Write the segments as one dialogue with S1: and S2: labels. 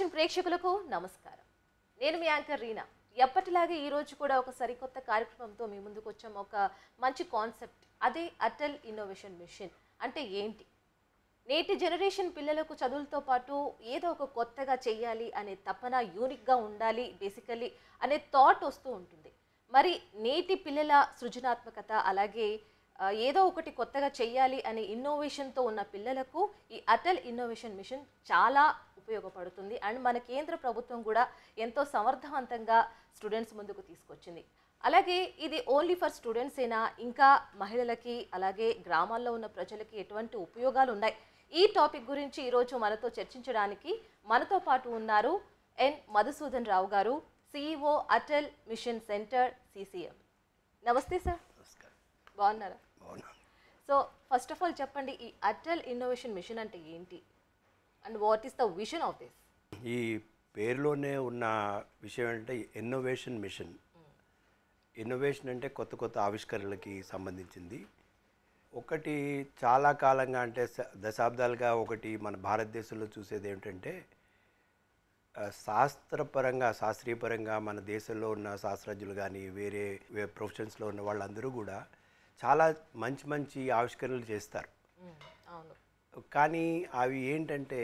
S1: దూరదర్శన్ ప్రేక్షకులకు నమస్కారం నేను మీ యాంకర్ రీనా ఎప్పటిలాగే ఈరోజు కూడా ఒక సరికొత్త కార్యక్రమంతో మీ ముందుకు వచ్చాం ఒక మంచి కాన్సెప్ట్ అదే అటల్ ఇన్నోవేషన్ మిషన్ అంటే ఏంటి నేటి జనరేషన్ పిల్లలకు చదువులతో పాటు ఏదో ఒక కొత్తగా చేయాలి అనే తపన యూనిక్గా ఉండాలి బేసికలీ అనే థాట్ వస్తూ ఉంటుంది మరి నేటి పిల్లల సృజనాత్మకత అలాగే ఏదో ఒకటి కొత్తగా చేయాలి అనే ఇన్నోవేషన్తో ఉన్న పిల్లలకు ఈ అటల్ ఇన్నోవేషన్ మిషన్ చాలా ఉపయోగపడుతుంది అండ్ మన కేంద్ర ప్రభుత్వం కూడా ఎంతో సమర్థవంతంగా స్టూడెంట్స్ ముందుకు తీసుకొచ్చింది అలాగే ఇది ఓన్లీ ఫర్ స్టూడెంట్స్ అయినా ఇంకా మహిళలకి అలాగే గ్రామాల్లో ఉన్న ప్రజలకి ఎటువంటి ఉపయోగాలు ఉన్నాయి ఈ టాపిక్ గురించి ఈరోజు మనతో చర్చించడానికి మనతో పాటు ఉన్నారు ఎన్ మధుసూదన్ రావు గారు CEO Atal mission centre CCM నమస్తే సార్ బాగున్నారా సో ఫస్ట్ ఆఫ్ ఆల్ చెప్పండి ఈ అటల్ ఇన్నోవేషన్ మిషన్ అంటే ఏంటి and what is the vision of this
S2: ఈ పేరులోనే ఉన్న విషయం అంటే ఇన్నోవేషన్ మిషన్ ఇన్నోవేషన్ అంటే కొత్త కొత్త ఆవిష్కరణలకి సంబంధించింది ఒకటి చాలా కాలంగా అంటే దశాబ్దాలుగా ఒకటి మన భారతదేశంలో చూసేది ఏమిటంటే శాస్త్రపరంగా శాస్త్రీయపరంగా మన దేశంలో ఉన్న శాస్త్రజ్ఞులు కానీ వేరే ప్రొఫెషన్స్లో ఉన్న వాళ్ళందరూ కూడా చాలా మంచి మంచి ఆవిష్కరణలు చేస్తారు కానీ అవి ఏంటంటే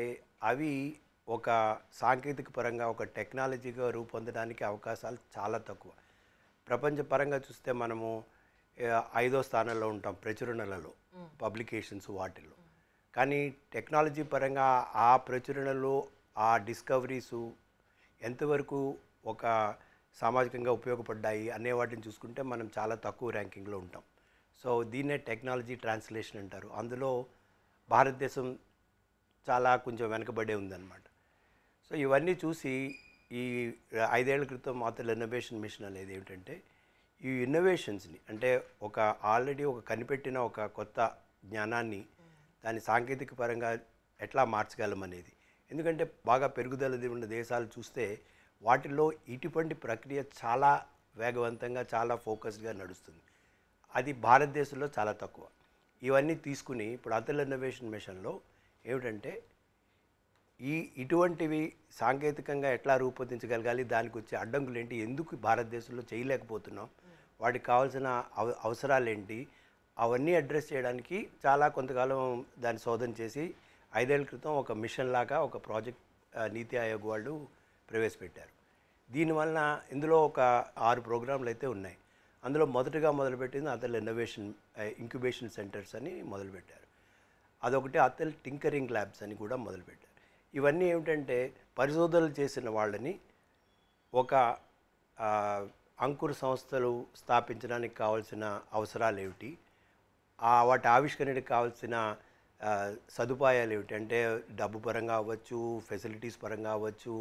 S2: అవి ఒక సాంకేతిక పరంగా ఒక టెక్నాలజీగా రూపొందడానికి అవకాశాలు చాలా తక్కువ ప్రపంచపరంగా చూస్తే మనము ఐదో స్థానంలో ఉంటాం ప్రచురణలలో పబ్లికేషన్స్ వాటిల్లో కానీ టెక్నాలజీ పరంగా ఆ ప్రచురణలు ఆ డిస్కవరీసు ఎంతవరకు ఒక సామాజికంగా ఉపయోగపడ్డాయి అనే వాటిని చూసుకుంటే మనం చాలా తక్కువ ర్యాంకింగ్లో ఉంటాం సో దీన్నే టెక్నాలజీ ట్రాన్స్లేషన్ అంటారు అందులో భారతదేశం చాలా కొంచెం వెనకబడే ఉందన్నమాట సో ఇవన్నీ చూసి ఈ ఐదేళ్ల క్రితం మాత్రం ఇన్నోవేషన్ మిషన్ అనేది ఏమిటంటే ఈ ఇన్నోవేషన్స్ని అంటే ఒక ఆల్రెడీ ఒక కనిపెట్టిన ఒక కొత్త జ్ఞానాన్ని దాని సాంకేతిక పరంగా ఎట్లా మార్చగలం అనేది ఎందుకంటే బాగా పెరుగుదల ఉన్న దేశాలు చూస్తే వాటిల్లో ఇటువంటి ప్రక్రియ చాలా వేగవంతంగా చాలా ఫోకస్గా నడుస్తుంది అది భారతదేశంలో చాలా తక్కువ ఇవన్నీ తీసుకుని ఇప్పుడు అతల్ ఇన్నోవేషన్ మిషన్లో ఏమిటంటే ఈ ఇటువంటివి సాంకేతికంగా ఎట్లా రూపొందించగలగాలి దానికి వచ్చే అడ్డంకులు ఏంటి ఎందుకు భారతదేశంలో చేయలేకపోతున్నాం వాటికి కావాల్సిన అవ అవసరాలు ఏంటి అవన్నీ అడ్రస్ చేయడానికి చాలా కొంతకాలం దాన్ని శోధన చేసి ఐదేళ్ల క్రితం ఒక మిషన్ లాగా ఒక ప్రాజెక్ట్ నీతి ఆయోగ్ వాళ్ళు ప్రవేశపెట్టారు దీనివలన ఇందులో ఒక ఆరు ప్రోగ్రాంలు అయితే ఉన్నాయి అందులో మొదటగా మొదలుపెట్టింది అతల్ ఇన్నోవేషన్ ఇంక్యుబేషన్ సెంటర్స్ అని మొదలుపెట్టారు అదొకటి అతల్ టింకరింగ్ ల్యాబ్స్ అని కూడా మొదలుపెట్టారు ఇవన్నీ ఏమిటంటే పరిశోధనలు చేసిన వాళ్ళని ఒక అంకుర సంస్థలు స్థాపించడానికి కావాల్సిన అవసరాలు ఏమిటి వాటి ఆవిష్కరణకి కావాల్సిన సదుపాయాలు ఏమిటి అంటే డబ్బు పరంగా అవ్వచ్చు ఫెసిలిటీస్ పరంగా అవ్వచ్చు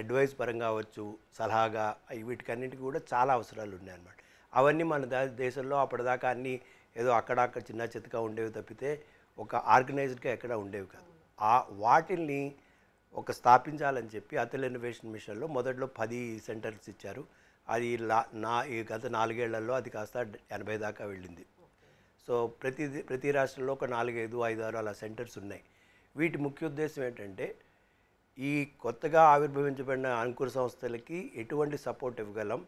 S2: అడ్వైస్ పరంగా అవ్వచ్చు సలహాగా వీటికన్నిటికీ కూడా చాలా అవసరాలు ఉన్నాయన్నమాట అవన్నీ మన దేశంలో అప్పటిదాకా అన్నీ ఏదో అక్కడక్కడ చిన్న చితగా ఉండేవి తప్పితే ఒక ఆర్గనైజ్డ్గా ఎక్కడ ఉండేవి కాదు ఆ వాటిల్ని ఒక స్థాపించాలని చెప్పి అతుల్ ఇన్నోవేషన్ మిషన్లో మొదట్లో పది సెంటర్స్ ఇచ్చారు అది లా నా ఈ గత నాలుగేళ్లలో అది కాస్త ఎనభై దాకా వెళ్ళింది సో ప్రతి ప్రతి రాష్ట్రంలో ఒక నాలుగైదు ఐదు ఆరు అలా సెంటర్స్ ఉన్నాయి వీటి ముఖ్య ఉద్దేశం ఏంటంటే ఈ కొత్తగా ఆవిర్భవించబడిన అంకుర సంస్థలకి ఎటువంటి సపోర్ట్ ఇవ్వగలం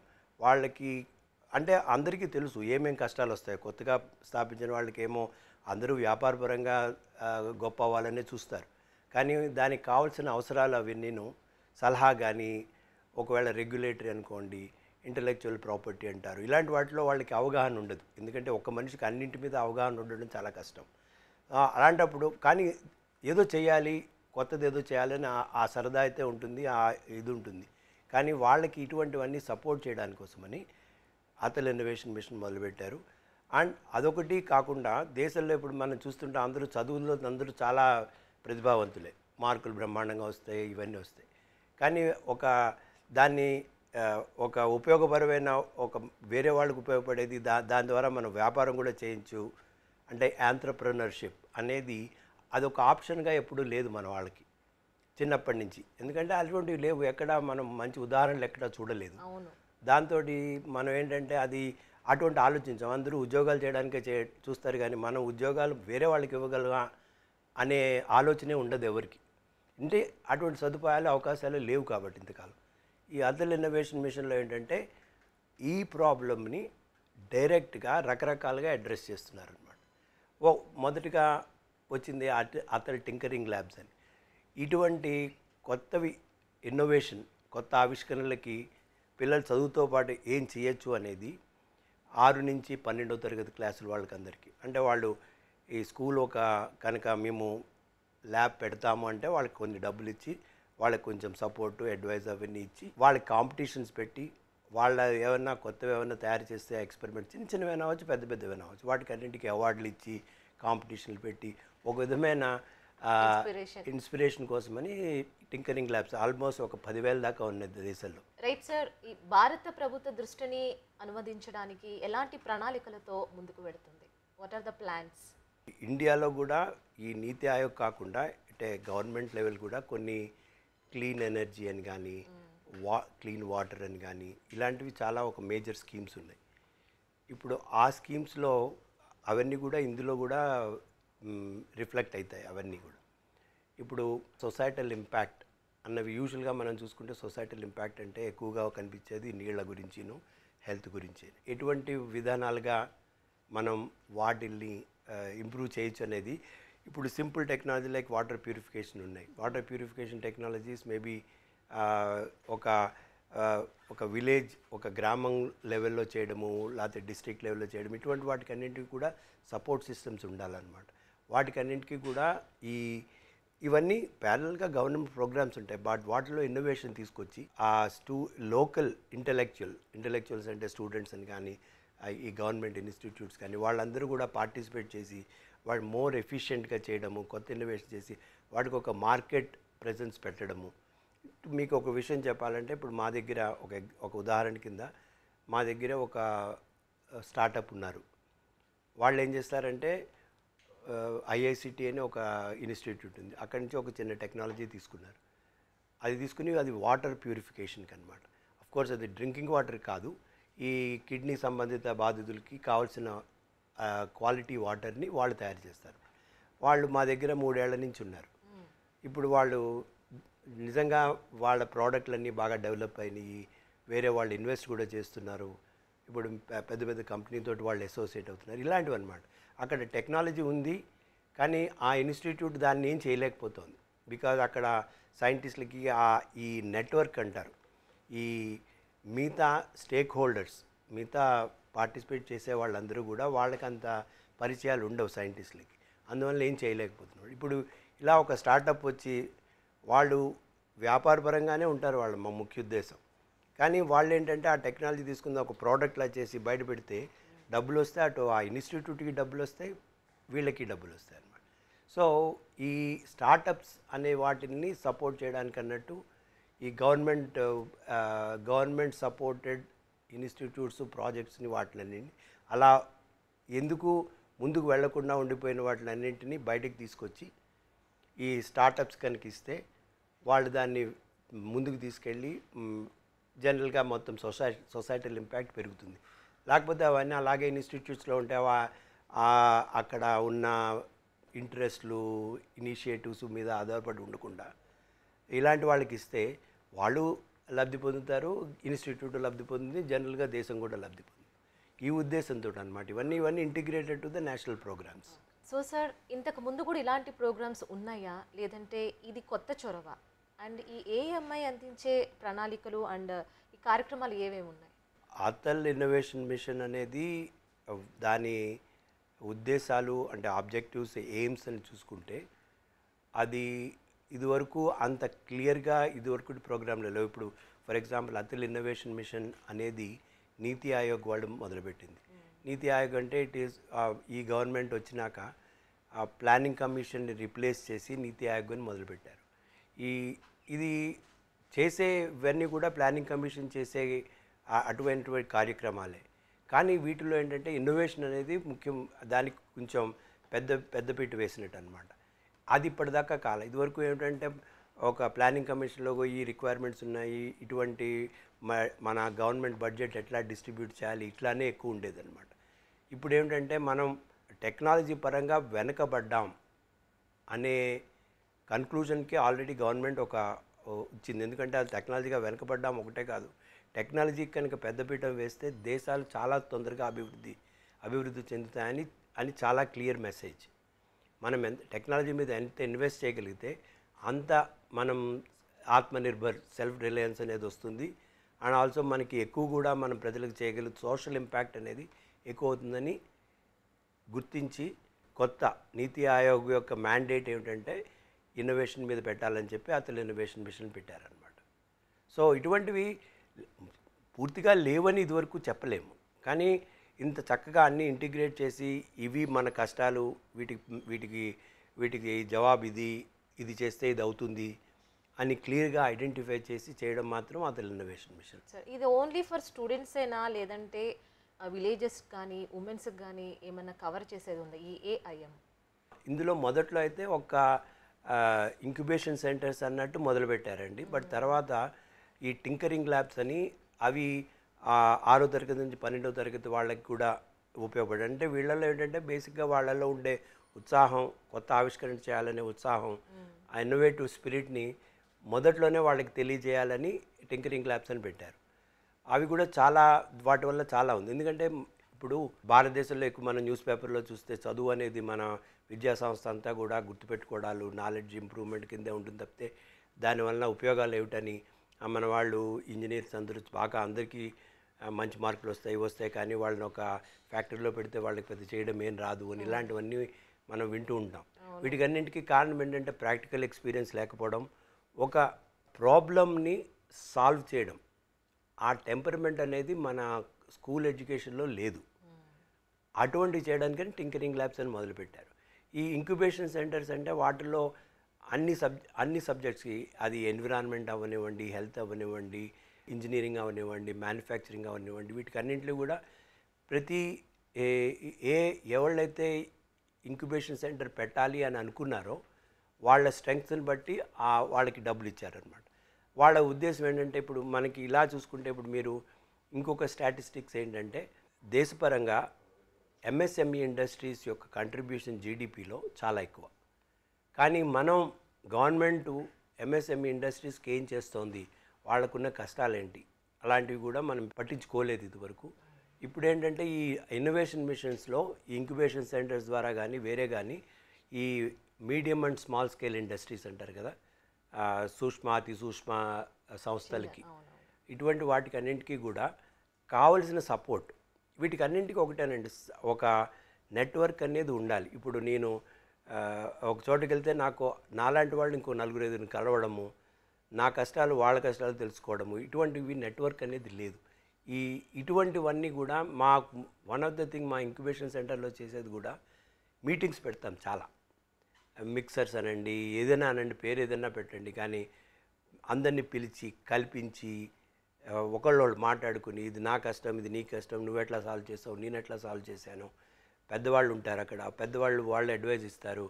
S2: వాళ్ళకి అంటే అందరికీ తెలుసు ఏమేమి కష్టాలు వస్తాయి కొత్తగా స్థాపించిన వాళ్ళకేమో అందరూ వ్యాపారపరంగా గొప్ప అవ్వాలనే చూస్తారు కానీ దానికి కావాల్సిన అవసరాలు అవి నేను సలహా కానీ ఒకవేళ రెగ్యులేటరీ అనుకోండి ఇంటలెక్చువల్ ప్రాపర్టీ అంటారు ఇలాంటి వాటిలో వాళ్ళకి అవగాహన ఉండదు ఎందుకంటే ఒక మనిషికి అన్నింటి మీద అవగాహన ఉండడం చాలా కష్టం అలాంటప్పుడు కానీ ఏదో చేయాలి కొత్తది ఏదో చేయాలని ఆ సరదా అయితే ఉంటుంది ఆ ఇది ఉంటుంది కానీ వాళ్ళకి ఇటువంటివన్నీ సపోర్ట్ చేయడానికి కోసమని అతల్ ఇన్నోవేషన్ మిషన్ మొదలుపెట్టారు అండ్ అదొకటి కాకుండా దేశంలో ఇప్పుడు మనం చూస్తుంటే అందరూ చదువుల్లో అందరూ చాలా ప్రతిభావంతులే మార్కులు బ్రహ్మాండంగా వస్తాయి ఇవన్నీ వస్తాయి కానీ ఒక దాన్ని ఒక ఉపయోగపరమైన ఒక వేరే వాళ్ళకి ఉపయోగపడేది దా దాని ద్వారా మనం వ్యాపారం కూడా చేయించు అంటే ఆంటర్ప్రినర్షిప్ అనేది అదొక ఆప్షన్గా ఎప్పుడూ లేదు మన వాళ్ళకి చిన్నప్పటి నుంచి ఎందుకంటే అటువంటివి లేవు ఎక్కడ మనం మంచి ఉదాహరణలు ఎక్కడ చూడలేదు దాంతో మనం ఏంటంటే అది అటువంటి ఆలోచించాం అందరూ ఉద్యోగాలు చేయడానికే చే చూస్తారు కానీ మనం ఉద్యోగాలు వేరే వాళ్ళకి ఇవ్వగలగా అనే ఆలోచనే ఉండదు ఎవరికి అంటే అటువంటి సదుపాయాలు అవకాశాలు లేవు కాబట్టి ఇంతకాలం ఈ అదల్ ఇన్నోవేషన్ మిషన్లో ఏంటంటే ఈ ప్రాబ్లమ్ని డైరెక్ట్గా రకరకాలుగా అడ్రస్ చేస్తున్నారు అనమాట ఓ మొదటిగా వచ్చింది అతడి టింకరింగ్ ల్యాబ్స్ అని ఇటువంటి కొత్తవి ఇన్నోవేషన్ కొత్త ఆవిష్కరణలకి పిల్లలు చదువుతో పాటు ఏం చేయొచ్చు అనేది ఆరు నుంచి పన్నెండో తరగతి క్లాసులు వాళ్ళకందరికీ అంటే వాళ్ళు ఈ స్కూల్ ఒక కనుక మేము ల్యాబ్ పెడతాము అంటే వాళ్ళకి కొన్ని డబ్బులు ఇచ్చి వాళ్ళకి కొంచెం సపోర్టు అడ్వైజ్ అవన్నీ ఇచ్చి వాళ్ళకి కాంపిటీషన్స్ పెట్టి వాళ్ళ ఏమైనా కొత్తవి ఏమైనా తయారు చేస్తే ఎక్స్పెరిమెంట్ చిన్న చిన్నవి అవ్వచ్చు పెద్ద పెద్దవి అవ్వచ్చు వాటికి అన్నింటికి అవార్డులు ఇచ్చి కాంపిటీషన్లు పెట్టి ఒక విధమైన ఇన్స్పిరేషన్ కోసమని టింకరింగ్ ల్యాబ్స్ ఆల్మోస్ట్ ఒక పదివేల దాకా ఉన్నది దేశంలో
S1: రైట్ సార్ ఈ భారత ప్రభుత్వ దృష్టిని అనువదించడానికి ఎలాంటి ప్రణాళికలతో ముందుకు వెడుతుంది వాట్ ఆర్ ద ప్లాన్స్
S2: ఇండియాలో కూడా ఈ నీతి ఆయోగ్ కాకుండా అంటే గవర్నమెంట్ లెవెల్ కూడా కొన్ని క్లీన్ ఎనర్జీ అని కానీ hmm. వా క్లీన్ వాటర్ అని కానీ ఇలాంటివి చాలా ఒక మేజర్ స్కీమ్స్ ఉన్నాయి ఇప్పుడు ఆ స్కీమ్స్లో అవన్నీ కూడా ఇందులో కూడా రిఫ్లెక్ట్ అవుతాయి అవన్నీ కూడా ఇప్పుడు సొసైటల్ ఇంపాక్ట్ అన్నవి యూజువల్గా మనం చూసుకుంటే సొసైటల్ ఇంపాక్ట్ అంటే ఎక్కువగా కనిపించేది నీళ్ల గురించిను హెల్త్ గురించి ఎటువంటి విధానాలుగా మనం వాటిల్ని ఇంప్రూవ్ చేయొచ్చు అనేది ఇప్పుడు simple technology like water purification ఉన్నాయి వాటర్ ప్యూరిఫికేషన్ టెక్నాలజీస్ మేబీ ఒక ఒక విలేజ్ ఒక గ్రామం లెవెల్లో చేయడము లేకపోతే డిస్ట్రిక్ట్ లెవెల్లో చేయడం ఇటువంటి వాటికి అన్నింటికి కూడా సపోర్ట్ సిస్టమ్స్ ఉండాలన్నమాట వాటికన్నింటికి కూడా ఈ ఇవన్నీ ప్యారల్గా గవర్నమెంట్ ప్రోగ్రామ్స్ ఉంటాయి బట్ వాటిలో ఇన్నోవేషన్ తీసుకొచ్చి ఆ స్టూ లోకల్ ఇంటలెక్చువల్ ఇంటలెక్చువల్స్ అంటే స్టూడెంట్స్ అని కానీ ఈ గవర్నమెంట్ ఇన్స్టిట్యూట్స్ కానీ వాళ్ళందరూ కూడా పార్టిసిపేట్ చేసి వాళ్ళు మోర్ ఎఫిషియెంట్గా చేయడము కొత్త ఇన్నోవేషన్ చేసి వాటికి ఒక మార్కెట్ ప్రజెన్స్ పెట్టడము మీకు ఒక విషయం చెప్పాలంటే ఇప్పుడు మా దగ్గర ఒక ఒక ఉదాహరణ కింద మా దగ్గర ఒక స్టార్టప్ ఉన్నారు వాళ్ళు ఏం చేస్తారంటే ఐఐసిటీ అనే ఒక ఇన్స్టిట్యూట్ ఉంది అక్కడి నుంచి ఒక చిన్న టెక్నాలజీ తీసుకున్నారు అది తీసుకుని అది వాటర్ ప్యూరిఫికేషన్కి అనమాట కోర్స్ అది డ్రింకింగ్ వాటర్ కాదు ఈ కిడ్నీ సంబంధిత బాధితులకి కావాల్సిన క్వాలిటీ వాటర్ని వాళ్ళు తయారు చేస్తారు వాళ్ళు మా దగ్గర మూడేళ్ల నుంచి ఉన్నారు ఇప్పుడు వాళ్ళు నిజంగా వాళ్ళ ప్రోడక్ట్లన్నీ బాగా డెవలప్ అయినాయి వేరే వాళ్ళు ఇన్వెస్ట్ కూడా చేస్తున్నారు ఇప్పుడు పెద్ద పెద్ద కంపెనీతో వాళ్ళు అసోసియేట్ అవుతున్నారు ఇలాంటివి అనమాట అక్కడ టెక్నాలజీ ఉంది కానీ ఆ ఇన్స్టిట్యూట్ దాన్ని ఏం చేయలేకపోతుంది బికాజ్ అక్కడ సైంటిస్టులకి ఆ ఈ నెట్వర్క్ అంటారు ఈ మిగతా స్టేక్ హోల్డర్స్ మిగతా పార్టిసిపేట్ చేసే వాళ్ళందరూ కూడా వాళ్ళకి అంత పరిచయాలు ఉండవు సైంటిస్టులకి అందువల్ల ఏం చేయలేకపోతున్నాడు ఇప్పుడు ఇలా ఒక స్టార్టప్ వచ్చి వాళ్ళు వ్యాపారపరంగానే ఉంటారు వాళ్ళు మా ముఖ్య ఉద్దేశం కానీ వాళ్ళు ఏంటంటే ఆ టెక్నాలజీ తీసుకుని ఒక ప్రోడక్ట్లా చేసి బయట పెడితే డబ్బులు వస్తే అటు ఆ ఇన్స్టిట్యూట్కి డబ్బులు వస్తాయి వీళ్ళకి డబ్బులు వస్తాయి అన్నమాట సో ఈ స్టార్టప్స్ అనే వాటిని సపోర్ట్ చేయడానికి అన్నట్టు ఈ గవర్నమెంట్ గవర్నమెంట్ సపోర్టెడ్ ఇన్స్టిట్యూట్స్ ప్రాజెక్ట్స్ని వాటిని అలా ఎందుకు ముందుకు వెళ్లకుండా ఉండిపోయిన వాటినన్నింటినీ బయటకు తీసుకొచ్చి ఈ స్టార్టప్స్ ఇస్తే వాళ్ళు దాన్ని ముందుకు తీసుకెళ్ళి జనరల్గా మొత్తం సొసై సొసైటల్ ఇంపాక్ట్ పెరుగుతుంది లేకపోతే అవన్నీ అలాగే ఇన్స్టిట్యూట్స్లో ఉంటే అక్కడ ఉన్న ఇంట్రెస్ట్లు ఇనిషియేటివ్స్ మీద ఆధారపడి ఉండకుండా ఇలాంటి వాళ్ళకి ఇస్తే వాళ్ళు లబ్ధి పొందుతారు ఇన్స్టిట్యూట్ లబ్ధి పొందింది జనరల్గా దేశం కూడా లబ్ధి పొందింది ఈ ఉద్దేశంతో అనమాట ఇవన్నీ ఇవన్నీ integrated to the national programmes
S1: so sir ఇంతకు ముందు కూడా ఇలాంటి ప్రోగ్రామ్స్ ఉన్నాయా లేదంటే ఇది కొత్త చొరవ అండ్ ఈ ఏఎంఐ అందించే ప్రణాళికలు అండ్ ఈ కార్యక్రమాలు ఏవేమి ఉన్నాయి
S2: అటల్ ఇన్నోవేషన్ మిషన్ అనేది దాని ఉద్దేశాలు అంటే ఆబ్జెక్టివ్స్ ఎయిమ్స్ అని చూసుకుంటే అది ఇదివరకు అంత క్లియర్గా ఇదివరకు ప్రోగ్రాంలు లేవు ఇప్పుడు for example Atal innovation mission అనేది నీతి ఆయోగ్ వాళ్ళు మొదలుపెట్టింది hmm. నీతి ఆయోగ్ అంటే ఇట్ ఈస్ ఈ గవర్నమెంట్ వచ్చినాక ఆ ప్లానింగ్ కమిషన్ని రిప్లేస్ చేసి నీతి ఆయోగ్ అని మొదలుపెట్టారు ఈ ఇది చేసేవన్నీ కూడా ప్లానింగ్ కమిషన్ చేసే అటువంటి కార్యక్రమాలే కానీ వీటిలో ఏంటంటే ఇన్నోవేషన్ అనేది ముఖ్యం దానికి కొంచెం పెద్ద పెద్దపీట వేసినట్టు అనమాట అది ఇప్పటిదాకా కాలం ఇదివరకు ఏమిటంటే ఒక ప్లానింగ్ కమిషన్లో ఈ రిక్వైర్మెంట్స్ ఉన్నాయి ఇటువంటి మన గవర్నమెంట్ బడ్జెట్ ఎట్లా డిస్ట్రిబ్యూట్ చేయాలి ఇట్లానే ఎక్కువ ఉండేదన్నమాట ఇప్పుడు ఏమిటంటే మనం టెక్నాలజీ పరంగా వెనకబడ్డాం అనే కన్క్లూజన్కి ఆల్రెడీ గవర్నమెంట్ ఒక వచ్చింది ఎందుకంటే అది టెక్నాలజీగా వెనకబడ్డాం ఒకటే కాదు టెక్నాలజీ కనుక పెద్దపీఠం వేస్తే దేశాలు చాలా తొందరగా అభివృద్ధి అభివృద్ధి చెందుతాయని అని చాలా క్లియర్ మెసేజ్ మనం ఎంత టెక్నాలజీ మీద ఎంత ఇన్వెస్ట్ చేయగలిగితే అంత మనం ఆత్మనిర్భర్ సెల్ఫ్ రిలయన్స్ అనేది వస్తుంది అండ్ ఆల్సో మనకి ఎక్కువ కూడా మనం ప్రజలకు చేయగలిగే సోషల్ ఇంపాక్ట్ అనేది ఎక్కువ అవుతుందని గుర్తించి కొత్త నీతి ఆయోగ్ యొక్క మ్యాండేట్ ఏమిటంటే ఇన్నోవేషన్ మీద పెట్టాలని చెప్పి అతను ఇన్నోవేషన్ మిషన్ పెట్టారనమాట సో ఇటువంటివి పూర్తిగా లేవని ఇదివరకు చెప్పలేము కానీ ఇంత చక్కగా అన్నీ ఇంటిగ్రేట్ చేసి ఇవి మన కష్టాలు వీటికి వీటికి వీటికి జవాబు ఇది ఇది చేస్తే ఇది అవుతుంది అని క్లియర్గా ఐడెంటిఫై చేసి చేయడం మాత్రం అతని ఇన్నోవేషన్ మిషన్
S1: సార్ ఇది ఓన్లీ ఫర్ స్టూడెంట్సేనా లేదంటే విలేజెస్ కానీ ఉమెన్స్కి కానీ ఏమైనా కవర్ చేసేది ఉందా ఈ ఏఐఎం
S2: ఇందులో మొదట్లో అయితే ఒక ఇంక్యుబేషన్ సెంటర్స్ అన్నట్టు మొదలుపెట్టారండి బట్ తర్వాత ఈ టింకరింగ్ ల్యాబ్స్ అని అవి ఆరో తరగతి నుంచి పన్నెండో తరగతి వాళ్ళకి కూడా ఉపయోగపడే అంటే వీళ్ళల్లో ఏంటంటే బేసిక్గా వాళ్ళల్లో ఉండే ఉత్సాహం కొత్త ఆవిష్కరణ చేయాలనే ఉత్సాహం ఆ ఇన్నోవేటివ్ స్పిరిట్ని మొదట్లోనే వాళ్ళకి తెలియజేయాలని టింకరింగ్ ల్యాబ్స్ అని పెట్టారు అవి కూడా చాలా వాటి వల్ల చాలా ఉంది ఎందుకంటే ఇప్పుడు భారతదేశంలో ఎక్కువ మనం న్యూస్ పేపర్లో చూస్తే చదువు అనేది మన విద్యా సంస్థ అంతా కూడా గుర్తుపెట్టుకోవడాలు నాలెడ్జ్ ఇంప్రూవ్మెంట్ కింద ఉంటుంది తప్పితే దానివల్ల ఉపయోగాలు ఏమిటని మన వాళ్ళు ఇంజనీర్స్ అందరూ బాగా అందరికీ మంచి మార్కులు వస్తాయి వస్తాయి కానీ వాళ్ళని ఒక ఫ్యాక్టరీలో పెడితే వాళ్ళకి పెద్ద చేయడం ఏం రాదు అని ఇలాంటివన్నీ మనం వింటూ ఉంటాం వీటికన్నింటికి కారణం ఏంటంటే ప్రాక్టికల్ ఎక్స్పీరియన్స్ లేకపోవడం ఒక ప్రాబ్లమ్ని సాల్వ్ చేయడం ఆ టెంపర్మెంట్ అనేది మన స్కూల్ ఎడ్యుకేషన్లో లేదు అటువంటివి చేయడానికని టింకరింగ్ ల్యాబ్స్ అని మొదలుపెట్టారు ఈ ఇంక్యుబేషన్ సెంటర్స్ అంటే వాటిలో అన్ని సబ్ అన్ని సబ్జెక్ట్స్కి అది ఎన్విరాన్మెంట్ అవనివ్వండి హెల్త్ అవ్వనివ్వండి ఇంజనీరింగ్ అవనివ్వండి మ్యానుఫ్యాక్చరింగ్ అవ్వనివ్వండి వీటికి అన్నింటిలో కూడా ప్రతి ఏ ఏ ఎవళ్ళైతే ఇంక్యుబేషన్ సెంటర్ పెట్టాలి అని అనుకున్నారో వాళ్ళ స్ట్రెంగ్త్ని బట్టి ఆ వాళ్ళకి డబ్బులు ఇచ్చారనమాట వాళ్ళ ఉద్దేశం ఏంటంటే ఇప్పుడు మనకి ఇలా చూసుకుంటే ఇప్పుడు మీరు ఇంకొక స్టాటిస్టిక్స్ ఏంటంటే దేశపరంగా ఎంఎస్ఎంఈ ఇండస్ట్రీస్ యొక్క కంట్రిబ్యూషన్ జీడిపిలో చాలా ఎక్కువ కానీ మనం గవర్నమెంటు ఎంఎస్ఎంఈ e ఇండస్ట్రీస్కి ఏం చేస్తోంది వాళ్ళకున్న కష్టాలేంటి అలాంటివి కూడా మనం పట్టించుకోలేదు ఇదివరకు ఇప్పుడు ఏంటంటే ఈ ఇన్నోవేషన్ మిషన్స్లో ఇంక్యుబేషన్ సెంటర్స్ ద్వారా కానీ వేరే కానీ ఈ medium and small scale industries అంటారు కదా సూక్ష్మ అతి సూక్ష్మ సంస్థలకి ఇటువంటి వాటికి అన్నింటికీ కూడా కావలసిన సపోర్ట్ వీటికి అన్నింటికి ఒకటేనండి ఒక నెట్వర్క్ అనేది ఉండాలి ఇప్పుడు నేను ఒక చోటుకి వెళ్తే నాకు నాలాంటి వాళ్ళు ఇంకో నలుగురు ఐదుని కలవడము నా కష్టాలు వాళ్ళ కష్టాలు తెలుసుకోవడము ఇటువంటివి నెట్వర్క్ అనేది లేదు ఈ ఇటువంటివన్నీ కూడా మా వన్ ఆఫ్ ద థింగ్ మా ఇంక్యుబేషన్ సెంటర్లో చేసేది కూడా మీటింగ్స్ పెడతాం చాలా మిక్సర్స్ అనండి ఏదైనా అనండి పేరు ఏదైనా పెట్టండి కానీ అందరినీ పిలిచి కల్పించి ఒకళ్ళు మాట్లాడుకుని ఇది నా కష్టం ఇది నీ కష్టం నువ్వెట్లా సాల్వ్ చేస్తావు నేను ఎట్లా సాల్వ్ చేశాను పెద్దవాళ్ళు ఉంటారు అక్కడ పెద్దవాళ్ళు వాళ్ళు అడ్వైజ్ ఇస్తారు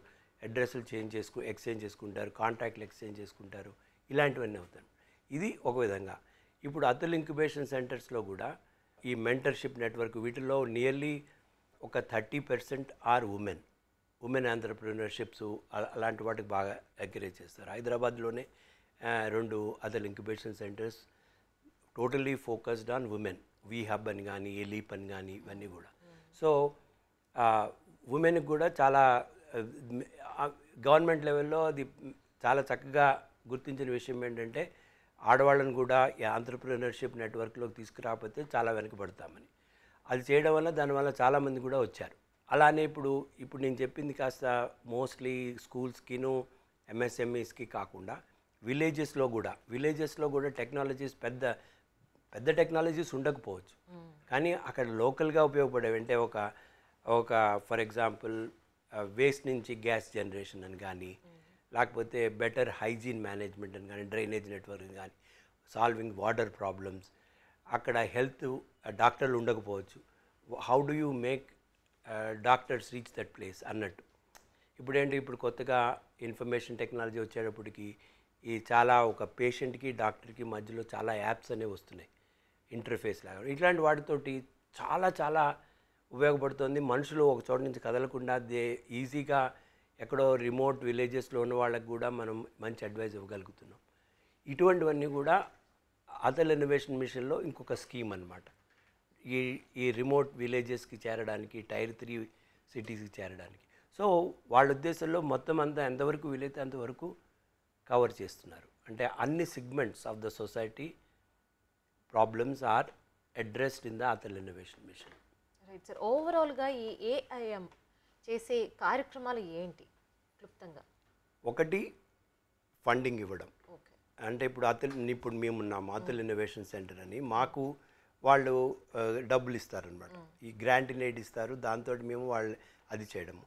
S2: అడ్రస్లు చేంజ్ చేసుకు ఎక్స్చేంజ్ చేసుకుంటారు కాంటాక్ట్లు ఎక్స్చేంజ్ చేసుకుంటారు ఇలాంటివన్నీ అవుతాయి ఇది ఒక విధంగా ఇప్పుడు అతుల్ ఇంక్యుబేషన్ సెంటర్స్లో కూడా ఈ మెంటర్షిప్ నెట్వర్క్ వీటిలో నియర్లీ ఒక thirty percent are women women entrepreneurships అలాంటి వాటికి బాగా ఎంకరేజ్ చేస్తారు హైదరాబాద్లోనే రెండు other incubation centres totally focused on women వీ హబ్ అని కానీ ఏ లీప్ అని కానీ ఇవన్నీ కూడా సో ఉమెన్కి కూడా చాలా గవర్నమెంట్ లెవెల్లో అది చాలా చక్కగా గుర్తించిన విషయం ఏంటంటే ఆడవాళ్ళని కూడా ఆంటర్ప్రినర్షిప్ నెట్వర్క్లోకి తీసుకురాకపోతే చాలా వెనకబడతామని అది చేయడం వల్ల దానివల్ల చాలామంది కూడా వచ్చారు అలానే ఇప్పుడు ఇప్పుడు నేను చెప్పింది కాస్త మోస్ట్లీ స్కూల్స్కిను ఎంఎస్ఎంఈస్కి కాకుండా విలేజెస్లో కూడా విలేజెస్లో కూడా టెక్నాలజీస్ పెద్ద పెద్ద టెక్నాలజీస్ ఉండకపోవచ్చు కానీ అక్కడ లోకల్గా ఉపయోగపడేవి అంటే ఒక ఒక ఫర్ ఎగ్జాంపుల్ వేస్ట్ నుంచి గ్యాస్ జనరేషన్ అని కానీ లేకపోతే బెటర్ హైజీన్ మేనేజ్మెంట్ అని కానీ డ్రైనేజ్ నెట్వర్క్ కానీ సాల్వింగ్ వాటర్ ప్రాబ్లమ్స్ అక్కడ హెల్త్ డాక్టర్లు ఉండకపోవచ్చు how do you make doctors reach that place అన్నట్టు ఇప్పుడేంటి ఇప్పుడు కొత్తగా ఇన్ఫర్మేషన్ టెక్నాలజీ వచ్చేటప్పటికి ఈ చాలా ఒక పేషెంట్కి డాక్టర్కి మధ్యలో చాలా యాప్స్ అనేవి వస్తున్నాయి ఇంటర్ఫేస్ లాగా ఇట్లాంటి వాటితోటి చాలా చాలా ఉపయోగపడుతుంది మనుషులు ఒక చోట నుంచి కదలకుండా దే ఈజీగా ఎక్కడో రిమోట్ విలేజెస్లో ఉన్న వాళ్ళకి కూడా మనం మంచి అడ్వైజ్ ఇవ్వగలుగుతున్నాం ఇటువంటివన్నీ కూడా అతల్ ఇన్నోవేషన్ మిషన్లో ఇంకొక స్కీమ్ అనమాట ఈ ఈ రిమోట్ విలేజెస్కి చేరడానికి టైర్ త్రీ సిటీస్కి చేరడానికి సో వాళ్ళ ఉద్దేశంలో మొత్తం అంతా ఎంతవరకు వీలైతే అంతవరకు కవర్ చేస్తున్నారు అంటే అన్ని segments of the society problems are addressed in the Atal innovation mission
S1: right sir ఓవరాల్గా ఈ ఏఐఎం చేసే కార్యక్రమాలు ఏంటి క్లుప్తంగా
S2: ఒకటి ఫండింగ్ ఇవ్వడం అంటే ఇప్పుడు అతను ఇప్పుడు మేమున్నాం అతల్ ఇన్నోవేషన్ సెంటర్ అని మాకు వాళ్ళు డబ్బులు ఇస్తారనమాట hmm. ఈ గ్రాంట్ నేడ్ ఇస్తారు దాంతో మేము వాళ్ళు అది చేయడము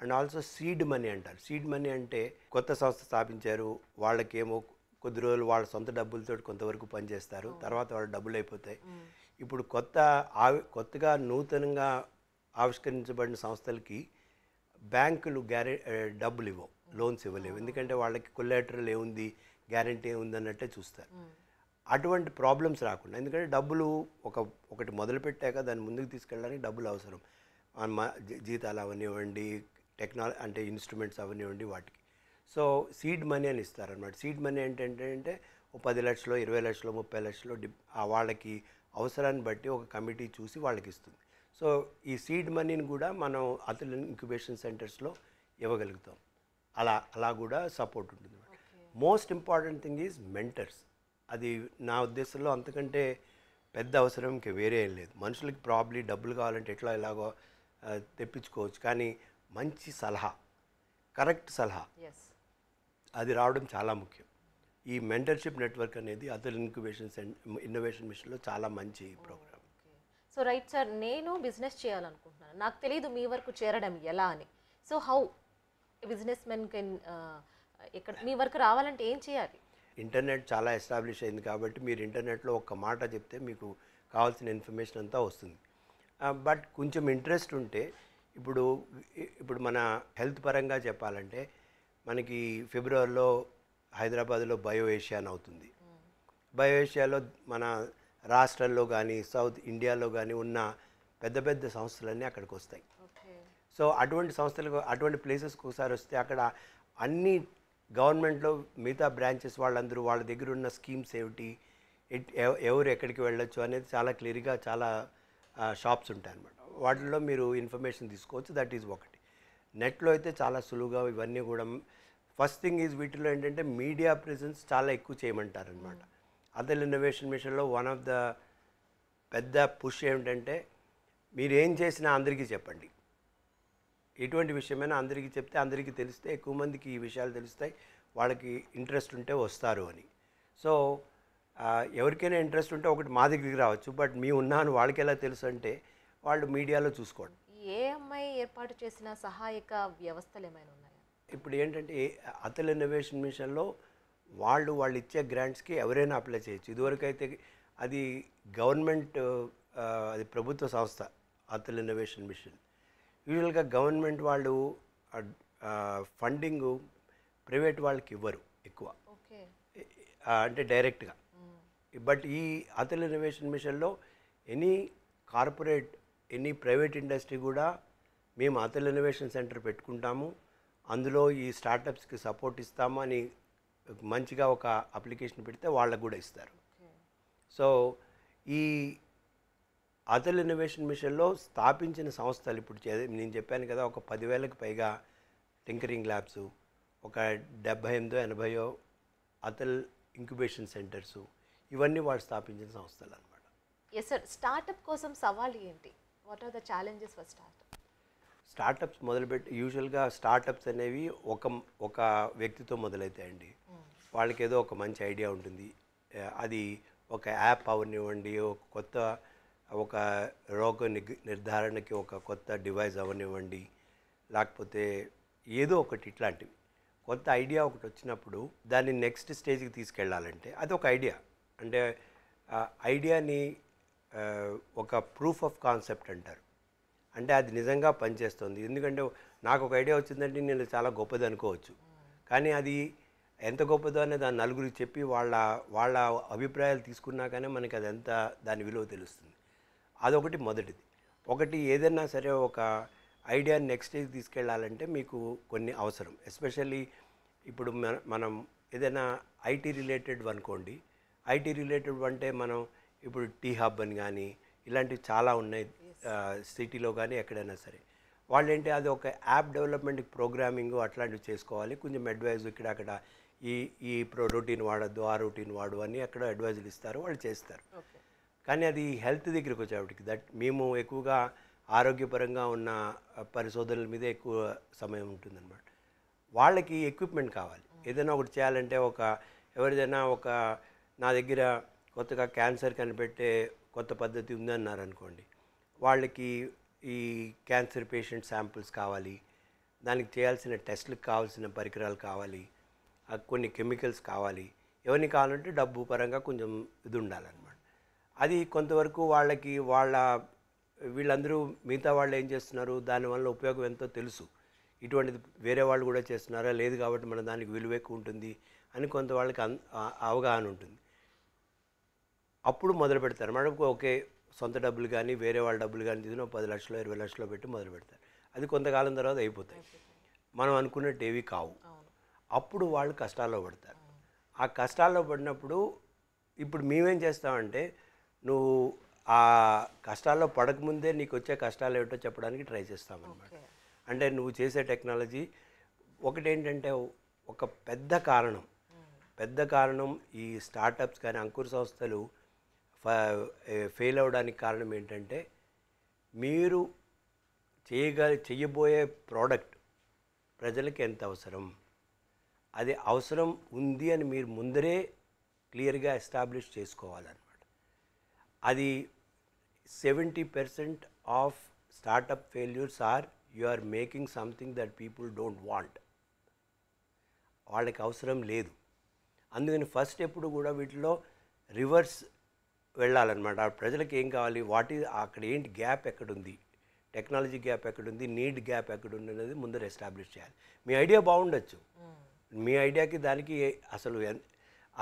S2: అండ్ ఆల్సో సీడ్ మనీ అంటారు సీడ్ మనీ అంటే కొత్త సంస్థ స్థాపించారు వాళ్ళకేమో కొద్ది రోజులు వాళ్ళ సొంత డబ్బులతో కొంతవరకు పనిచేస్తారు hmm. తర్వాత వాళ్ళు డబ్బులు అయిపోతాయి hmm. ఇప్పుడు కొత్త ఆవి కొత్తగా నూతనంగా ఆవిష్కరించబడిన సంస్థలకి బ్యాంకులు గ్యారె డబ్బులు ఇవ్వవు లోన్స్ ఇవ్వలేవు ఎందుకంటే వాళ్ళకి కొల్లాటరల్ ఏముంది గ్యారంటీ ఏముంది అన్నట్టే చూస్తారు అటువంటి ప్రాబ్లమ్స్ రాకుండా ఎందుకంటే డబ్బులు ఒక ఒకటి మొదలుపెట్టాక దాన్ని ముందుకు తీసుకెళ్ళడానికి డబ్బులు అవసరం జీతాలు అవనివ్వండి టెక్నాలజీ అంటే ఇన్స్ట్రుమెంట్స్ అవనివ్వండి వాటికి సో సీడ్ మనీ అని ఇస్తారనమాట సీడ్ మనీ ఏంటంటే అంటే ఓ పది లక్షలు ఇరవై లక్షలు ముప్పై లక్షలు వాళ్ళకి అవసరాన్ని బట్టి ఒక కమిటీ చూసి వాళ్ళకి ఇస్తుంది సో ఈ సీడ్ మనీని కూడా మనం అతని ఇంక్యుబేషన్ సెంటర్స్లో ఇవ్వగలుగుతాం అలా అలా కూడా సపోర్ట్ ఉంటుంది most important thing is mentors అది నా ఉద్దేశంలో అంతకంటే పెద్ద అవసరం ఇంకా వేరే ఏం లేదు మనుషులకి ప్రాబ్లీ డబ్బులు కావాలంటే ఎట్లా ఎలాగో తెప్పించుకోవచ్చు కానీ మంచి సలహా కరెక్ట్ సలహా అది రావడం చాలా ముఖ్యం ఈ మెంటర్షిప్ నెట్వర్క్ అనేది అదర్ ఇన్క్యుబేషన్ ఇన్నోవేషన్ మిషన్లో చాలా మంచి ప్రోగ్రామ్
S1: సో రైట్ సార్ నేను బిజినెస్ చేయాలనుకుంటున్నాను నాకు తెలియదు మీ వరకు చేరడం ఎలా అని so how businessmen can ఇక్కడ మీ వరకు రావాలంటే ఏం చేయాలి
S2: ఇంటర్నెట్ చాలా ఎస్టాబ్లిష్ అయింది కాబట్టి మీరు ఇంటర్నెట్లో ఒక్క మాట చెప్తే మీకు కావాల్సిన ఇన్ఫర్మేషన్ అంతా వస్తుంది బట్ uh, కొంచెం ఇంట్రెస్ట్ ఉంటే ఇప్పుడు ఇప్పుడు మన హెల్త్ పరంగా చెప్పాలంటే మనకి ఫిబ్రవరిలో హైదరాబాద్లో బయో ఏషియా అని అవుతుంది బయో ఏషియాలో మన రాష్ట్రంలో కానీ సౌత్ ఇండియాలో కానీ ఉన్న పెద్ద పెద్ద సంస్థలన్నీ అక్కడికి వస్తాయి సో అటువంటి సంస్థలకు అటువంటి ప్లేసెస్కి ఒకసారి వస్తే అక్కడ అన్ని గవర్నమెంట్లో మిగతా బ్రాంచెస్ వాళ్ళందరూ వాళ్ళ దగ్గర ఉన్న స్కీమ్స్ ఏమిటి ఎవరు ఎక్కడికి వెళ్ళొచ్చు అనేది చాలా క్లియర్గా చాలా షాప్స్ ఉంటాయి అనమాట వాటిల్లో మీరు ఇన్ఫర్మేషన్ తీసుకోవచ్చు దట్ ఈజ్ ఒకటి నెట్లో అయితే చాలా సులువుగా ఇవన్నీ కూడా ఫస్ట్ థింగ్ ఈజ్ వీటిలో ఏంటంటే మీడియా ప్రెజెన్స్ చాలా ఎక్కువ చేయమంటారనమాట అదల్ ఇన్నోవేషన్ మిషన్లో వన్ ఆఫ్ ద పెద్ద పుష్ ఏమిటంటే మీరు ఏం చేసినా అందరికీ చెప్పండి ఎటువంటి విషయమైనా అందరికీ చెప్తే అందరికీ తెలిస్తే ఎక్కువ మందికి ఈ విషయాలు తెలుస్తాయి వాళ్ళకి ఇంట్రెస్ట్ ఉంటే వస్తారు అని సో ఎవరికైనా ఇంట్రెస్ట్ ఉంటే ఒకటి మా దగ్గరికి రావచ్చు బట్ మీ ఉన్నాను వాళ్ళకి ఎలా తెలుసు అంటే వాళ్ళు మీడియాలో చూసుకోండి
S1: ఏ అమ్మాయి ఏర్పాటు చేసిన సహాయక వ్యవస్థలు ఏమైనా ఉన్నాయి
S2: ఇప్పుడు ఏంటంటే అతల్ ఇన్నోవేషన్ మిషన్లో వాళ్ళు వాళ్ళు ఇచ్చే గ్రాంట్స్కి ఎవరైనా అప్లై చేయొచ్చు ఇదివరకు అయితే అది గవర్నమెంట్ అది ప్రభుత్వ సంస్థ అతల్ ఇన్నోవేషన్ మిషన్ యూజువల్గా గవర్నమెంట్ వాళ్ళు ఫండింగ్ ప్రైవేట్ వాళ్ళకి ఇవ్వరు ఎక్కువ అంటే డైరెక్ట్గా బట్ ఈ అతల్ ఇన్నోవేషన్ మిషన్లో any corporate any private industry కూడా మేము అతల్ ఇన్నోవేషన్ సెంటర్ పెట్టుకుంటాము అందులో ఈ స్టార్టప్స్కి సపోర్ట్ ఇస్తామని మంచిగా ఒక అప్లికేషన్ పెడితే వాళ్ళకు కూడా ఇస్తారు సో ఈ అటల్ ఇన్నోవేషన్ మిషన్లో స్థాపించిన సంస్థలు ఇప్పుడు నేను చెప్పాను కదా ఒక పదివేలకు పైగా టింకరింగ్ ల్యాబ్స్ ఒక డెబ్భై ఎనిమిదో ఎనభైయో అతల్ ఇంక్యుబేషన్ సెంటర్స్ ఇవన్నీ వాళ్ళు స్థాపించిన సంస్థలు అనమాట
S1: ఎస్ సార్ స్టార్టప్ కోసం సవాలు ఏంటి what are the challenges for startup
S2: startups మొదలుపెట్టి యూజువల్గా స్టార్టప్స్ అనేవి ఒక ఒక వ్యక్తితో మొదలవుతాయండి వాళ్ళకి ఏదో ఒక మంచి ఐడియా ఉంటుంది అది ఒక యాప్ అవనివ్వండి ఒక కొత్త ఒక రోగ నిర్ధారణకి ఒక కొత్త డివైస్ అవనివ్వండి లేకపోతే ఏదో ఒకటి ఇట్లాంటివి కొత్త ఐడియా ఒకటి వచ్చినప్పుడు దాన్ని నెక్స్ట్ స్టేజ్కి తీసుకెళ్ళాలంటే అది ఒక ఐడియా అంటే ఐడియాని ఒక ప్రూఫ్ ఆఫ్ కాన్సెప్ట్ అంటారు అంటే అది నిజంగా పనిచేస్తుంది ఎందుకంటే నాకు ఒక ఐడియా వచ్చిందంటే నేను చాలా గొప్పది అనుకోవచ్చు కానీ అది ఎంత గొప్పదో అనేది దాని నలుగురికి చెప్పి వాళ్ళ వాళ్ళ అభిప్రాయాలు తీసుకున్నా కానీ మనకి అది ఎంత దాని విలువ తెలుస్తుంది అదొకటి మొదటిది ఒకటి ఏదైనా సరే ఒక ఐడియా నెక్స్ట్ స్టేజ్ తీసుకెళ్ళాలంటే మీకు కొన్ని అవసరం ఎస్పెషల్లీ ఇప్పుడు మనం ఏదైనా ఐటీ రిలేటెడ్ అనుకోండి ఐటీ రిలేటెడ్ అంటే మనం ఇప్పుడు టీ హబ్ అని కానీ ఇలాంటివి చాలా ఉన్నాయి సిటీలో కానీ ఎక్కడైనా సరే వాళ్ళు ఏంటి అది ఒక యాప్ డెవలప్మెంట్ ప్రోగ్రామింగ్ అట్లాంటివి చేసుకోవాలి కొంచెం అడ్వైజ్ ఇక్కడ అక్కడ ఈ ఈ ప్రో రొటీన్ వాడద్దు ఆ రొటీన్ వాడు అని అక్కడ అడ్వైజులు ఇస్తారు వాళ్ళు చేస్తారు కానీ అది హెల్త్ దగ్గరికి వచ్చేవాటికి దట్ మేము ఎక్కువగా ఆరోగ్యపరంగా ఉన్న పరిశోధనల మీద ఎక్కువ సమయం ఉంటుందన్నమాట వాళ్ళకి ఎక్విప్మెంట్ కావాలి ఏదైనా ఒకటి చేయాలంటే ఒక ఎవరిదైనా ఒక నా దగ్గర కొత్తగా క్యాన్సర్ కనిపెట్టే కొత్త పద్ధతి అనుకోండి వాళ్ళకి ఈ క్యాన్సర్ పేషెంట్ శాంపిల్స్ కావాలి దానికి చేయాల్సిన టెస్ట్లకు కావాల్సిన పరికరాలు కావాలి కొన్ని కెమికల్స్ కావాలి ఎవరిని కావాలంటే డబ్బు పరంగా కొంచెం ఇది ఉండాలన్నమాట అది కొంతవరకు వాళ్ళకి వాళ్ళ వీళ్ళందరూ మిగతా వాళ్ళు ఏం చేస్తున్నారు దానివల్ల ఉపయోగం ఎంతో తెలుసు ఇటువంటిది వేరే వాళ్ళు కూడా చేస్తున్నారా లేదు కాబట్టి మన దానికి విలువ ఎక్కువ ఉంటుంది అని కొంత వాళ్ళకి అవగాహన ఉంటుంది అప్పుడు మొదలు పెడతారు మేడం ఓకే సొంత డబ్బులు కానీ వేరే వాళ్ళ డబ్బులు కానీ తీసుకుని పది లక్షలు ఇరవై లక్షలు పెట్టి మొదలు పెడతారు అది కొంతకాలం తర్వాత అయిపోతాయి మనం అనుకున్నట్టు ఏవి కావు అప్పుడు వాళ్ళు కష్టాల్లో పడతారు ఆ కష్టాల్లో పడినప్పుడు ఇప్పుడు మేమేం చేస్తామంటే నువ్వు ఆ కష్టాల్లో పడకముందే నీకు వచ్చే కష్టాలు ఏమిటో చెప్పడానికి ట్రై చేస్తామన్నమాట అంటే నువ్వు చేసే టెక్నాలజీ ఒకటేంటంటే ఒక పెద్ద కారణం పెద్ద కారణం ఈ స్టార్టప్స్ కానీ అంకుర సంస్థలు ఫెయిల్ అవ్వడానికి కారణం ఏంటంటే మీరు చేయగ చేయబోయే ప్రోడక్ట్ ప్రజలకు ఎంత అవసరం అది అవసరం ఉంది అని మీరు ముందరే క్లియర్గా ఎస్టాబ్లిష్ చేసుకోవాలన్నమాట అది seventy percent of startup failures are you are making something that people don't want వాళ్ళకి అవసరం లేదు అందుకని ఫస్ట్ ఎప్పుడు కూడా వీటిలో రివర్స్ వెళ్ళాలన్నమాట ప్రజలకు ఏం కావాలి వాటి అక్కడ ఏంటి గ్యాప్ ఎక్కడుంది టెక్నాలజీ గ్యాప్ ఎక్కడుంది నీడ్ గ్యాప్ ఎక్కడుంది అనేది ముందర ఎస్టాబ్లిష్ చేయాలి మీ ఐడియా బాగుండొచ్చు మీ ఐడియాకి దానికి అసలు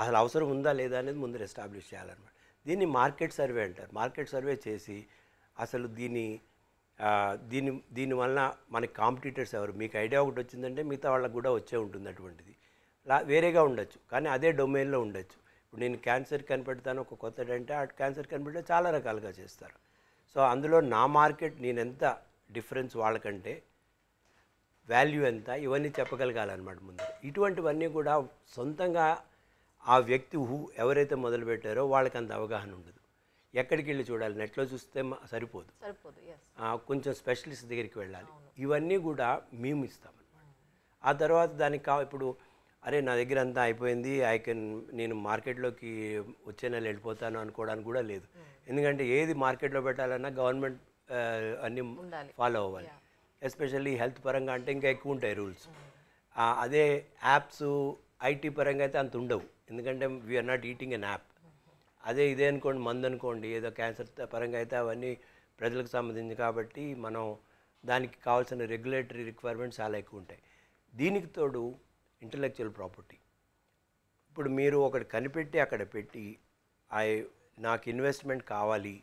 S2: అసలు అవసరం ఉందా లేదా అనేది ముందర ఎస్టాబ్లిష్ చేయాలన్నమాట దీన్ని మార్కెట్ సర్వే అంటారు మార్కెట్ సర్వే చేసి అసలు దీని దీని దీనివల్ల మనకి కాంపిటీటర్స్ ఎవరు మీకు ఐడియా ఒకటి వచ్చిందంటే మిగతా వాళ్ళకు కూడా వచ్చే ఉంటుంది అటువంటిది వేరేగా ఉండొచ్చు కానీ అదే డొమైన్లో ఉండొచ్చు ఇప్పుడు నేను క్యాన్సర్ కనిపెడతాను ఒక కొత్త అంటే ఆ క్యాన్సర్ కనిపెడితే చాలా రకాలుగా చేస్తారు సో అందులో నా మార్కెట్ నేను ఎంత డిఫరెన్స్ వాళ్ళకంటే వాల్యూ ఎంత ఇవన్నీ చెప్పగలగాలన్నమాట ముందు ఇటువంటివన్నీ కూడా సొంతంగా ఆ వ్యక్తి ఊ ఎవరైతే మొదలుపెట్టారో వాళ్ళకి అంత అవగాహన ఉండదు ఎక్కడికి వెళ్ళి చూడాలి నెట్లో చూస్తే సరిపోదు కొంచెం స్పెషలిస్ట్ దగ్గరికి వెళ్ళాలి ఇవన్నీ కూడా మేము ఇస్తామన్నమాట ఆ తర్వాత దానికి ఇప్పుడు అరే నా దగ్గర అంతా అయిపోయింది ఐ కెన్ నేను మార్కెట్లోకి వచ్చే నెల వెళ్ళిపోతాను అనుకోవడానికి కూడా లేదు hmm. ఎందుకంటే ఏది మార్కెట్లో పెట్టాలన్నా గవర్నమెంట్ అన్ని ఫాలో అవ్వాలి ఎస్పెషల్లీ హెల్త్ పరంగా అంటే ఇంకా ఎక్కువ ఉంటాయి రూల్స్ hmm. అదే యాప్స్ ఐటీ పరంగా అయితే అంత ఉండవు ఎందుకంటే we're not eating an app అదే ఇదే అనుకోండి మందు అనుకోండి ఏదో క్యాన్సర్ పరంగా అయితే అవన్నీ ప్రజలకు సంబంధించి కాబట్టి మనం దానికి కావాల్సిన రెగ్యులేటరీ రిక్వైర్మెంట్స్ చాలా ఎక్కువ ఉంటాయి దీనికి తోడు ఇంటలెక్చువల్ ప్రాపర్టీ ఇప్పుడు మీరు ఒకటి కనిపెట్టి అక్కడ పెట్టి ఆ నాకు ఇన్వెస్ట్మెంట్ కావాలి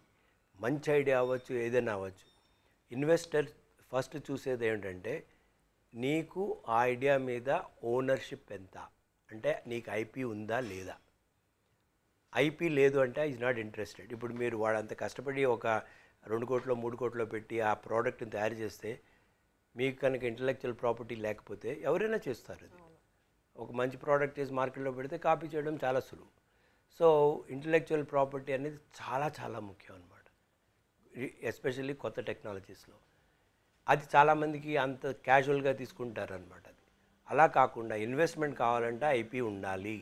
S2: మంచి ఐడియా అవ్వచ్చు ఏదైనా అవ్వచ్చు ఇన్వెస్టర్ ఫస్ట్ చూసేది ఏంటంటే నీకు ఆ ఐడియా మీద ఓనర్షిప్ ఎంత అంటే నీకు ఐపీ ఉందా లేదా ఐపీ లేదు అంటే ఈజ్ నాట్ ఇంట్రెస్టెడ్ ఇప్పుడు మీరు వాడంత కష్టపడి ఒక రెండు కోట్లో మూడు కోట్లో పెట్టి ఆ ప్రోడక్ట్ని తయారు చేస్తే మీకు కనుక ఇంటలెక్చువల్ ప్రాపర్టీ లేకపోతే ఎవరైనా చేస్తారు అది ఒక మంచి ప్రోడక్ట్ చేసి మార్కెట్లో పెడితే కాపీ చేయడం చాలా సులువు సో ఇంటలెక్చువల్ ప్రాపర్టీ అనేది చాలా చాలా ముఖ్యం అనమాట ఎస్పెషల్లీ కొత్త టెక్నాలజీస్లో అది చాలామందికి అంత క్యాజువల్గా తీసుకుంటారనమాట అది అలా కాకుండా ఇన్వెస్ట్మెంట్ కావాలంటే ఐపీ ఉండాలి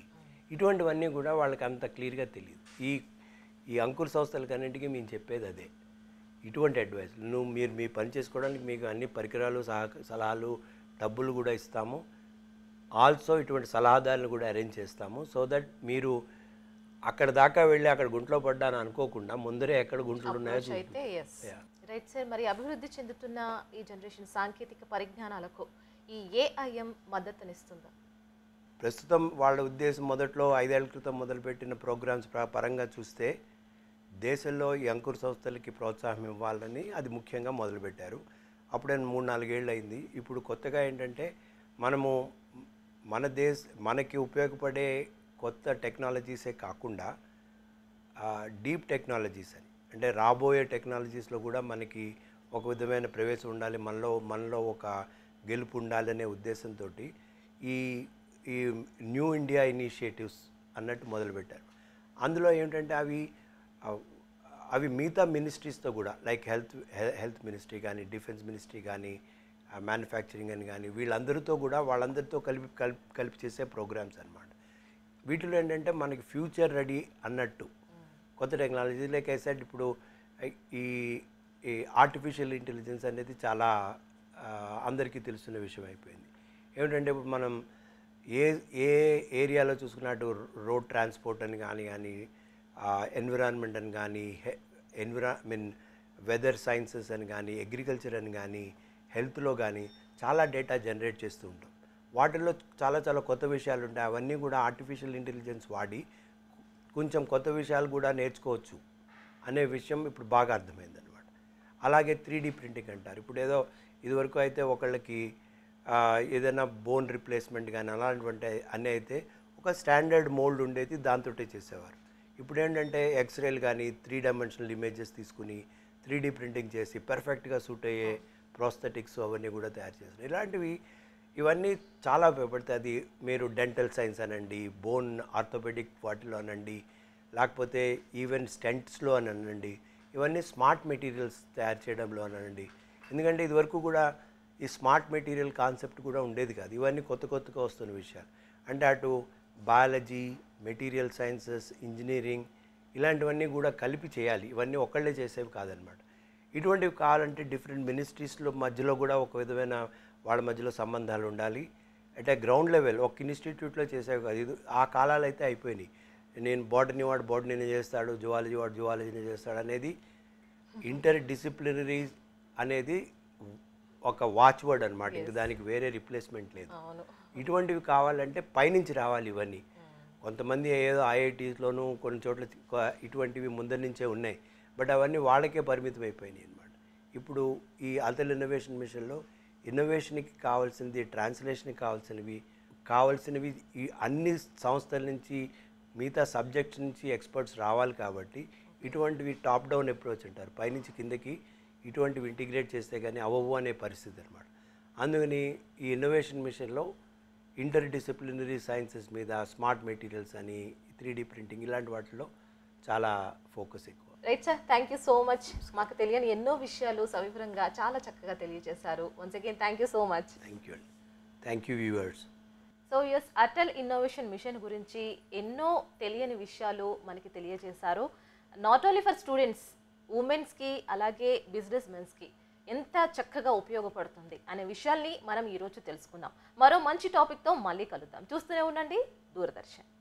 S2: ఇటువంటివన్నీ కూడా వాళ్ళకి అంత క్లియర్గా తెలియదు ఈ ఈ అంకుర సంస్థలకన్నింటికీ మేము చెప్పేది అదే ఇటువంటి అడ్వైస్ నువ్వు మీరు మీ పని చేసుకోవడానికి మీకు అన్ని పరికరాలు సహ సలహాలు డబ్బులు కూడా ఇస్తాము ఆల్సో ఇటువంటి సలహాదారులు కూడా అరేంజ్ చేస్తాము సో దట్ మీరు అక్కడ దాకా వెళ్ళి అక్కడ గుంట్లో పడ్డాను అనుకోకుండా ముందరే ఎక్కడ గుంట్లో ఉన్నాయో
S1: రైట్ సార్ మరి అభివృద్ధి చెందుతున్న ఈ జనరేషన్ సాంకేతిక పరిజ్ఞానాలకు ఈ ఏఐఎం మద్దతునిస్తుందా
S2: ప్రస్తుతం వాళ్ళ ఉద్దేశం మొదట్లో ఐదేళ్ల క్రితం మొదలుపెట్టిన ప్రోగ్రామ్స్ పరంగా చూస్తే దేశంలో ఈ అంకుర సంస్థలకి ప్రోత్సాహం ఇవ్వాలని అది ముఖ్యంగా మొదలుపెట్టారు అప్పుడే మూడు నాలుగేళ్ళు అయింది ఇప్పుడు కొత్తగా ఏంటంటే మనము మన దేశ మనకి ఉపయోగపడే కొత్త టెక్నాలజీసే కాకుండా డీప్ టెక్నాలజీస్ అని అంటే రాబోయే టెక్నాలజీస్లో కూడా మనకి ఒక విధమైన ప్రవేశం ఉండాలి మనలో మనలో ఒక గెలుపు ఉండాలనే ఉద్దేశంతో ఈ ఈ న్యూ ఇండియా ఇనిషియేటివ్స్ అన్నట్టు మొదలుపెట్టారు అందులో ఏంటంటే అవి అవి మిగతా మినిస్ట్రీస్తో కూడా లైక్ హెల్త్ హెల్త్ మినిస్ట్రీ కానీ డిఫెన్స్ మినిస్ట్రీ కానీ మ్యానుఫ్యాక్చరింగ్ అని కానీ వీళ్ళందరితో కూడా వాళ్ళందరితో కలిపి కలిపి కలిపి చేసే ప్రోగ్రామ్స్ అనమాట వీటిలో ఏంటంటే మనకి ఫ్యూచర్ రెడీ అన్నట్టు కొత్త టెక్నాలజీ లైక్ ఇప్పుడు ఈ ఈ ఆర్టిఫిషియల్ ఇంటెలిజెన్స్ అనేది చాలా అందరికీ తెలుస్తున్న విషయం అయిపోయింది ఏమిటంటే ఇప్పుడు మనం ఏ ఏ ఏరియాలో చూసుకున్నట్టు రోడ్ ట్రాన్స్పోర్ట్ అని కానీ కానీ ఎన్విరాన్మెంట్ అని కానీ ఎన్విరా మీన్ వెదర్ సైన్సెస్ అని కానీ అగ్రికల్చర్ అని కానీ హెల్త్లో కానీ చాలా డేటా జనరేట్ చేస్తూ ఉంటాం వాటిల్లో చాలా చాలా కొత్త విషయాలు ఉంటాయి అవన్నీ కూడా ఆర్టిఫిషియల్ ఇంటెలిజెన్స్ వాడి కొంచెం కొత్త విషయాలు కూడా నేర్చుకోవచ్చు అనే విషయం ఇప్పుడు బాగా అనమాట అలాగే త్రీ డీ ప్రింటింగ్ అంటారు ఇప్పుడు ఏదో ఇదివరకు అయితే ఒకళ్ళకి ఏదైనా బోన్ రిప్లేస్మెంట్ కానీ అలాంటివంటి అన్నీ అయితే ఒక స్టాండర్డ్ మోల్డ్ ఉండేది దాంతో చేసేవారు ఇప్పుడు ఏంటంటే ఎక్స్రేలు కానీ త్రీ డైమెన్షనల్ ఇమేజెస్ తీసుకుని త్రీ డీ ప్రింటింగ్ చేసి పర్ఫెక్ట్గా సూట్ అయ్యే ప్రోస్థెటిక్స్ అవన్నీ కూడా తయారు చేస్తారు ఇలాంటివి ఇవన్నీ చాలా ఉపయోగపడతాయి అది మీరు డెంటల్ సైన్స్ అనండి బోన్ ఆర్థోపెడిక్ వాటిలో అనండి లేకపోతే ఈవెన్ స్టెంట్స్లో అని అనండి ఇవన్నీ స్మార్ట్ మెటీరియల్స్ తయారు చేయడంలో అనండి ఎందుకంటే ఇదివరకు కూడా ఈ స్మార్ట్ మెటీరియల్ కాన్సెప్ట్ కూడా ఉండేది కాదు ఇవన్నీ కొత్త కొత్తగా వస్తున్న విషయాలు అంటే అటు బయాలజీ మెటీరియల్ సైన్సెస్ ఇంజనీరింగ్ ఇలాంటివన్నీ కూడా కలిపి చేయాలి ఇవన్నీ ఒకళ్ళే చేసేవి కాదనమాట ఇటువంటివి కావాలంటే డిఫరెంట్ మినిస్ట్రీస్లో మధ్యలో కూడా ఒక విధమైన వాళ్ళ మధ్యలో సంబంధాలు ఉండాలి అట్ ఏ గ్రౌండ్ లెవెల్ ఒక ఇన్స్టిట్యూట్లో చేసావు కాదు ఇది ఆ కాలాలు అయితే అయిపోయినాయి నేను బాటనీ వాడు బాటనీని చేస్తాడు జువాలజీ వాడు జువాలజీని చేస్తాడు అనేది ఇంటర్ డిసిప్లినరీ అనేది ఒక వాచ్ అనమాట ఇంక దానికి వేరే రిప్లేస్మెంట్ లేదు ఇటువంటివి కావాలంటే పైనుంచి రావాలి ఇవన్నీ hmm. కొంతమంది ఏదో ఐఐటీస్లోనూ కొన్ని చోట్ల ఇటువంటివి ముందర నుంచే ఉన్నాయి బట్ అవన్నీ వాళ్ళకే పరిమితం అయిపోయినాయి అనమాట ఇప్పుడు ఈ అతల్ ఇన్నోవేషన్ మిషన్లో ఇన్నోవేషన్కి కావాల్సింది ట్రాన్స్లేషన్కి కావాల్సినవి కావాల్సినవి ఈ అన్ని సంస్థల నుంచి మిగతా సబ్జెక్ట్స్ నుంచి ఎక్స్పర్ట్స్ రావాలి కాబట్టి ఇటువంటివి టాప్ డౌన్ అప్రోచ్ అంటారు పైనుంచి కిందకి ఇటువంటివి ఇంటిగ్రేట్ చేస్తే కానీ అవవు అనే పరిస్థితి అనమాట అందుకని ఈ ఇన్నోవేషన్ మిషన్లో ఇంటర్ డిసిప్లినరీ సైన్సెస్ మీద స్మార్ట్ మెటీరియల్స్ అని త్రీ ప్రింటింగ్ ఇలాంటి వాటిలో చాలా ఫోకస్ ఎక్కువ
S1: right sir thank you so much మాకు తెలియని ఎన్నో విషయాలు సవివరంగా చాలా చక్కగా తెలియజేశారు once again thank you so much
S2: thank you thank you viewers
S1: so yes Atal innovation mission గురించి ఎన్నో తెలియని విషయాలు మనకి తెలియజేశారు నాట్ ఓన్లీ ఫర్ స్టూడెంట్స్ ఉమెన్స్కి అలాగే బిజినెస్ మెన్స్కి ఎంత చక్కగా ఉపయోగపడుతుంది అనే విషయాల్ని మనం ఈరోజు తెలుసుకుందాం మరో మంచి టాపిక్తో మళ్ళీ కలుద్దాం చూస్తూనే ఉండండి దూరదర్శన్